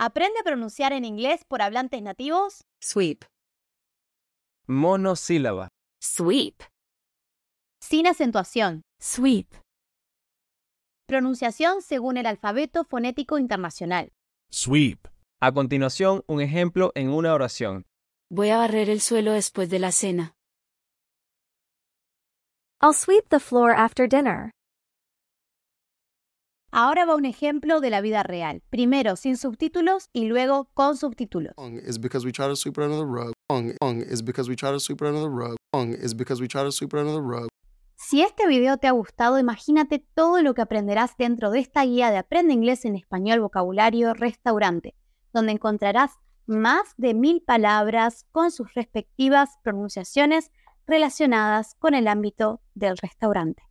Aprende a pronunciar en inglés por hablantes nativos. Sweep. Monosílaba. Sweep. Sin acentuación. Sweep. Pronunciación según el alfabeto fonético internacional. Sweep. A continuación, un ejemplo en una oración. Voy a barrer el suelo después de la cena. I'll sweep the floor after dinner. Ahora va un ejemplo de la vida real. Primero sin subtítulos y luego con subtítulos. Si este video te ha gustado, imagínate todo lo que aprenderás dentro de esta guía de Aprende Inglés en Español Vocabulario Restaurante, donde encontrarás más de mil palabras con sus respectivas pronunciaciones relacionadas con el ámbito del restaurante.